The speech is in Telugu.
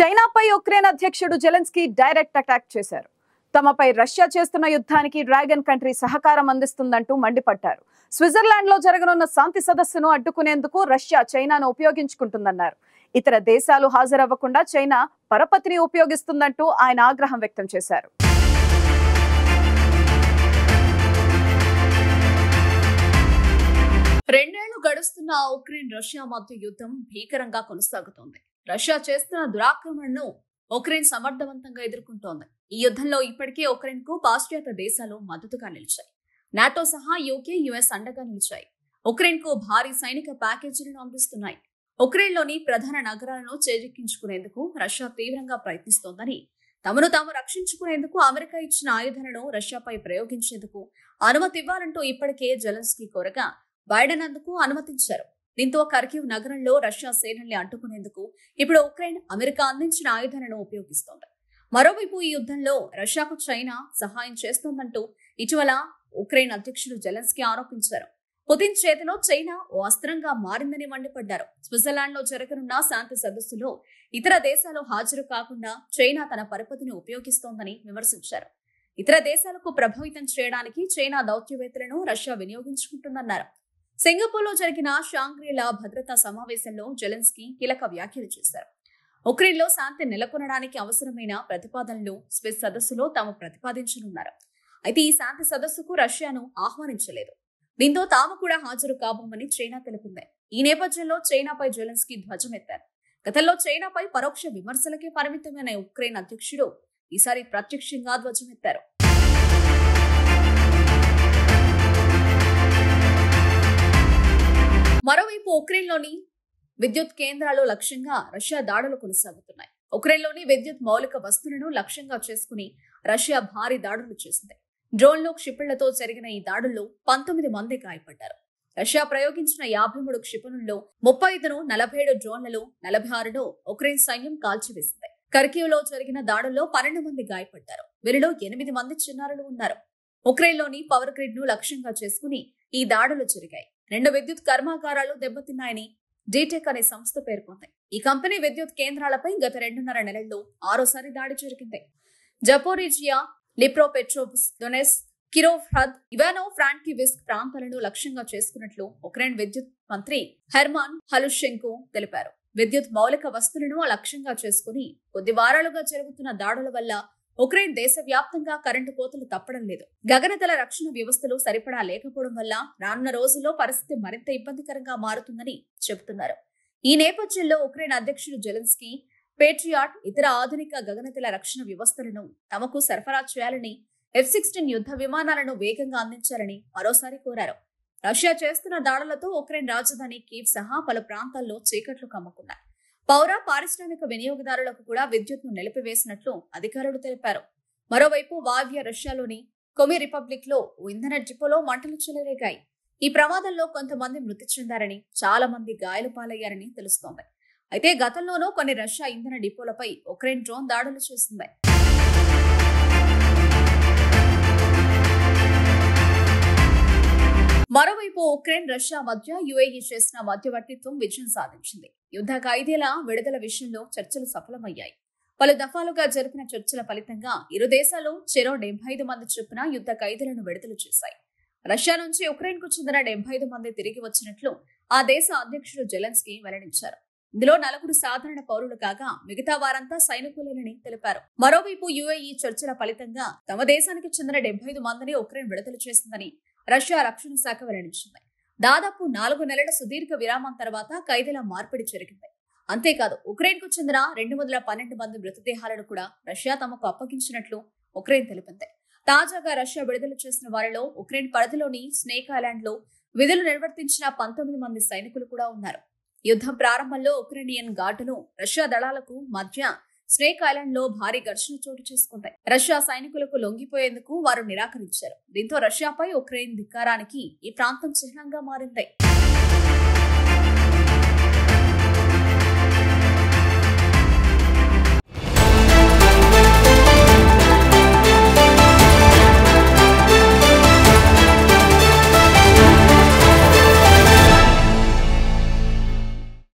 చైనాపై ఉక్రెయిన్ అధ్యక్షుడు జెలెన్స్కీ డైరెక్ట్ అటాక్ చేశారు తమపై రష్యా చేస్తున్న యుద్ధానికి డ్రాగన్ కంట్రీ సహకారం అందిస్తుందంటూ మండిపడ్డారు స్విట్జర్లాండ్ లో జరగనున్న శాంతి సదస్సును అడ్డుకునేందుకు రష్యా చైనాను ఉపయోగించుకుంటుందన్నారు ఇతర దేశాలు హాజరవ్వకుండా చైనా పరపతిని ఉపయోగిస్తుందంటూ ఆయన ఆగ్రహం వ్యక్తం చేశారు రెండేళ్లు గడుస్తున్న ఉక్రెయిన్ రష్యా మధ్య యుద్ధం భీకరంగా కొనసాగుతోంది రష్యా చేస్తున్న దురాక్రమణను ఉక్రెయిన్ సమర్థవంతంగా ఎదుర్కొంటోంది ఈ యుద్ధంలో ఇప్పటికే ఉక్రెయిన్ కు పాశ్చాత్య దేశాలు మద్దతుగా నిలిచాయి నాటో సహా యూకే యుఎస్ అండగా నిలిచాయి ఉక్రెయిన్ కు భారీ సైనిక ప్యాకేజీలను అందిస్తున్నాయి ఉక్రెయిన్ లోని ప్రధాన నగరాలను చేజెక్కించుకునేందుకు రష్యా తీవ్రంగా ప్రయత్నిస్తోందని తమను తాము రక్షించుకునేందుకు అమెరికా ఇచ్చిన ఆయుధాలను రష్యాపై ప్రయోగించేందుకు అనుమతి ఇవ్వాలంటూ ఇప్పటికే జెలెన్స్కీ కోరగా బైడెన్ అందుకు అనుమతించారు దీంతో కర్కివ్ నగరంలో రష్యా సేనల్ని అంటుకునేందుకు ఇప్పుడు ఉక్రెయిన్ అమెరికా అందించిన ఆయుధాలను ఉపయోగిస్తోంది మరోవైపు ఈ యుద్ధంలో రష్యాకు చైనా సహాయం చేస్తోందంటూ ఇటీవల ఉక్రెయిన్ అధ్యక్షుడు జెలెన్స్కీ ఆరోపించారు పుతిన్ చేతిలో చైనా ఓ అస్త్రంగా మారిందని మండిపడ్డారు స్విట్జర్లాండ్ లో జరగనున్న శాంతి సదస్సులో ఇతర దేశాలు హాజరు కాకుండా చైనా తన పరపతిని ఉపయోగిస్తోందని విమర్శించారు ఇతర దేశాలకు ప్రభావితం చేయడానికి చైనా దౌత్యవేత్తలను రష్యా వినియోగించుకుంటుందన్నారు సింగపూర్లో జరిగిన షాంగ్రీలా భద్రతా సమావేశంలో జెలెన్స్కీ కీలక వ్యాఖ్యలు చేశారు ఉక్రెయిన్లో శాంతి నెలకొనడానికి అవసరమైన ప్రతిపాదనలు స్విస్ సదస్సులో తాము ప్రతిపాదించనున్నారు అయితే ఈ శాంతి సదస్సుకు రష్యాను ఆహ్వానించలేదు దీంతో తాము కూడా హాజరు కాబోమని చైనా తెలిపింది ఈ నేపథ్యంలో చైనాపై జెలెన్స్కీ ధ్వజమెత్తారు గతంలో చైనాపై పరోక్ష విమర్శలకే పరిమితమైన ఉక్రెయిన్ అధ్యక్షుడు ఈసారి ప్రత్యక్షంగా ధ్వజమెత్తారు మరోవైపు ఉక్రెయిన్లోని విద్యుత్ కేంద్రాలు లక్ష్యంగా రష్యా దాడులు కొనసాగుతున్నాయి ఉక్రెయిన్లోని విద్యుత్ మౌలిక వస్తువులను లక్ష్యంగా చేసుకుని రష్యా భారీ దాడులు చేసింది డ్రోన్లు క్షిపణులతో జరిగిన ఈ దాడుల్లో పంతొమ్మిది మంది గాయపడ్డారు రష్యా ప్రయోగించిన యాభై మూడు క్షిపణుల్లో ముప్పై ఐదును నలభై ఏడు డ్రోన్లలో నలభై ఆరును ఉక్రెయిన్ సైన్యం కాల్చివేసింది కర్కీవ్లో జరిగిన దాడుల్లో పన్నెండు మంది గాయపడ్డారు వీరిలో ఎనిమిది మంది చిన్నారులు ఉన్నారు ఉక్రెయిన్లోని పవర్ గ్రిడ్ ను లక్ష్యంగా చేసుకుని ఈ దాడులు జరిగాయి రెండు విద్యుత్ కర్మాగారాలు దెబ్బతిన్నాయని డీటెక్ అనే సంస్థ పేర్కొంది ఈ కంపెనీ విద్యుత్ కేంద్రాలపై గత రెండున్నర నెలల్లో ఆరోసారి దాడి జరిగింది జపోరిజియా లిప్రోపెట్రోస్ డొనెస్ కిరోవ్ హ్రద్ ఇవానో ఫ్రాంకివిస్క్ ప్రాంతాలను లక్ష్యంగా చేసుకున్నట్లు ఉక్రెయిన్ విద్యుత్ మంత్రి హెర్మాన్ హలుషెంకు తెలిపారు విద్యుత్ మౌలిక వస్తువులను లక్ష్యంగా చేసుకుని కొద్ది వారాలుగా జరుగుతున్న దాడుల వల్ల ఉక్రెయిన్ దేశవ్యాప్తంగా కరెంటు కోతలు తప్పడం లేదు గగనతల రక్షణ వ్యవస్థలు సరిపడా లేకపోవడం వల్ల రానున్న రోజుల్లో పరిస్థితి మరింత ఇబ్బందికరంగా మారుతుందని చెబుతున్నారు ఈ నేపథ్యంలో ఉక్రెయిన్ అధ్యక్షుడు జెలెన్స్కీ పేట్రియాట్ ఇతర ఆధునిక గగనతల రక్షణ వ్యవస్థలను తమకు సరఫరా చేయాలని ఎఫ్ సిక్స్టీన్ యుద్ధ విమానాలను వేగంగా అందించాలని మరోసారి కోరారు రష్యా చేస్తున్న దాడులతో ఉక్రెయిన్ రాజధాని కీవ్ సహా పలు ప్రాంతాల్లో చీకట్లు కమ్ముకున్నాయి పౌర పారిశ్రామిక వినియోగదారులకు కూడా విద్యుత్ను నిలిపివేసినట్లు అధికారులు తెలిపారు మరోవైపు వావ్య రష్యాలోని కొమి రిపబ్లిక్ లో ఇంధన డిపోలో మంటలు చెలరేగాయి ఈ ప్రమాదంలో కొంతమంది మృతి చెందారని చాలా మంది గాయలు పాలయ్యారని తెలుస్తోంది అయితే గతంలోనూ కొన్ని రష్యా ఇంధన డిపోలపై ఉక్రెయిన్ డ్రోన్ దాడులు చేసింది మరోవైపు ఉక్రెయిన్ రష్యా మధ్య యుఏఈ చేసిన మధ్యవర్తిత్వం విజయం సాధించింది యుద్ధ ఖైదీల విడుదల విషయంలో చర్చలు సఫలమయ్యాయి పలు దఫాలుగా జరిపిన చర్చల ఫలితంగా ఇరు దేశాలు చెరో డెబ్బై ఐదు మంది చొప్పున యుద్ధ ఖైదీలను విడుదల చేశాయి రష్యా నుంచి ఉక్రెయిన్ కు చెందిన డెబ్బై ఐదు మంది తిరిగి వచ్చినట్లు ఆ దేశ అధ్యక్షుడు జెలెన్స్కీ వెల్లడించారు ఇందులో నలుగురు సాధారణ పౌరులు కాగా మిగతా వారంతా సైనికులేనని తెలిపారు మరోవైపు యుఏఈ చర్చల ఫలితంగా తమ దేశానికి చెందిన డెబ్బై ఐదు మందిని ఉక్రెయిన్ విడుదల చేసిందని రష్యా రక్షణ శాఖ వెల్లడించింది దాదాపు నాలుగు నెలల సుదీర్ఘ విరామం తర్వాత ఖైదీల మార్పిడి జరిగింది అంతేకాదు ఉక్రెయిన్ కు చెందిన రెండు వందల పన్నెండు మంది మృతదేహాలను కూడా రష్యా తమకు అప్పగించినట్లు ఉక్రెయిన్ తెలిపింది తాజాగా రష్యా విడుదల చేసిన వారిలో ఉక్రెయిన్ పరిధిలోని స్నేక్ ఐలాండ్ లో విధులు నిర్వర్తించిన పంతొమ్మిది మంది సైనికులు కూడా ఉన్నారు యుద్ధం ప్రారంభంలో ఉక్రెయినియన్ గార్డును రష్యా దళాలకు మధ్య స్నేక్ ఐలాండ్ లో భారీ ఘర్షణ చోటు చేసుకుంటాయి రష్యా సైనికులకు లొంగిపోయేందుకు వారు నిరాకరించారు దీంతో రష్యాపై ఉక్రెయిన్ ధిక్కారానికి ఈ ప్రాంతం చిహ్నంగా మారింది